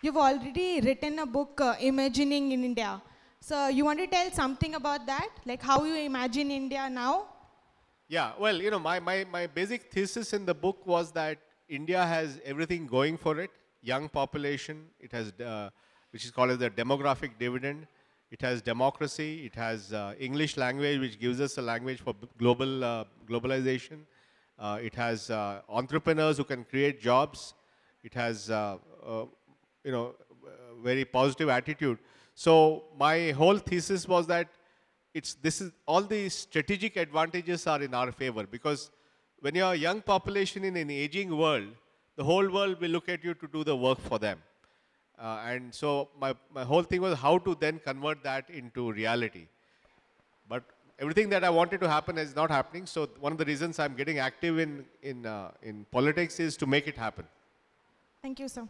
You've already written a book, uh, Imagining in India. So you want to tell something about that? Like how you imagine India now? Yeah, well, you know, my, my, my basic thesis in the book was that India has everything going for it. Young population, it has, uh, which is called as the demographic dividend. It has democracy. It has uh, English language, which gives us a language for global uh, globalization. Uh, it has uh, entrepreneurs who can create jobs. It has uh, you know, uh, very positive attitude. So my whole thesis was that it's, this is, all the strategic advantages are in our favor because when you're a young population in an aging world, the whole world will look at you to do the work for them. Uh, and so my, my whole thing was how to then convert that into reality. But everything that I wanted to happen is not happening. So one of the reasons I'm getting active in, in, uh, in politics is to make it happen. Thank you, sir.